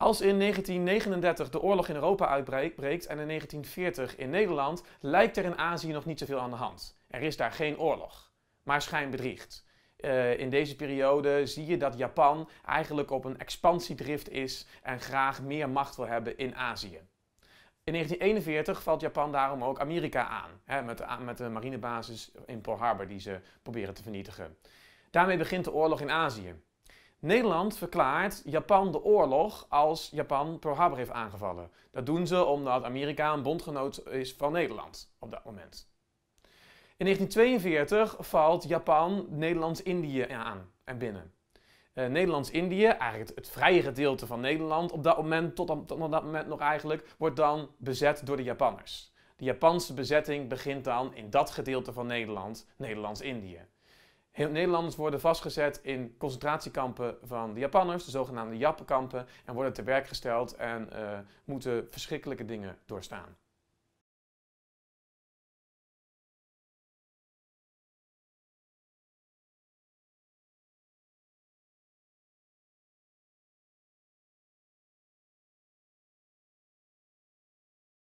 Als in 1939 de oorlog in Europa uitbreekt en in 1940 in Nederland, lijkt er in Azië nog niet zoveel aan de hand. Er is daar geen oorlog, maar schijn bedriegt. Eh, in deze periode zie je dat Japan eigenlijk op een expansiedrift is en graag meer macht wil hebben in Azië. In 1941 valt Japan daarom ook Amerika aan, hè, met, met de marinebasis in Pearl Harbor die ze proberen te vernietigen. Daarmee begint de oorlog in Azië. Nederland verklaart Japan de oorlog als Japan Pearl Harbor heeft aangevallen. Dat doen ze omdat Amerika een bondgenoot is van Nederland op dat moment. In 1942 valt Japan Nederlands-Indië aan en binnen. Eh, Nederlands-Indië, eigenlijk het, het, vrije gedeelte van Nederland op dat moment, tot, tot dat moment nog eigenlijk, wordt dan bezet door de Japanners. De Japanse bezetting begint dan in dat gedeelte van Nederland, Nederlands-Indië. Heel Nederlanders worden vastgezet in concentratiekampen van de Japanners, de zogenaamde Jappenkampen, en worden te werk gesteld en eh, moeten verschrikkelijke dingen doorstaan.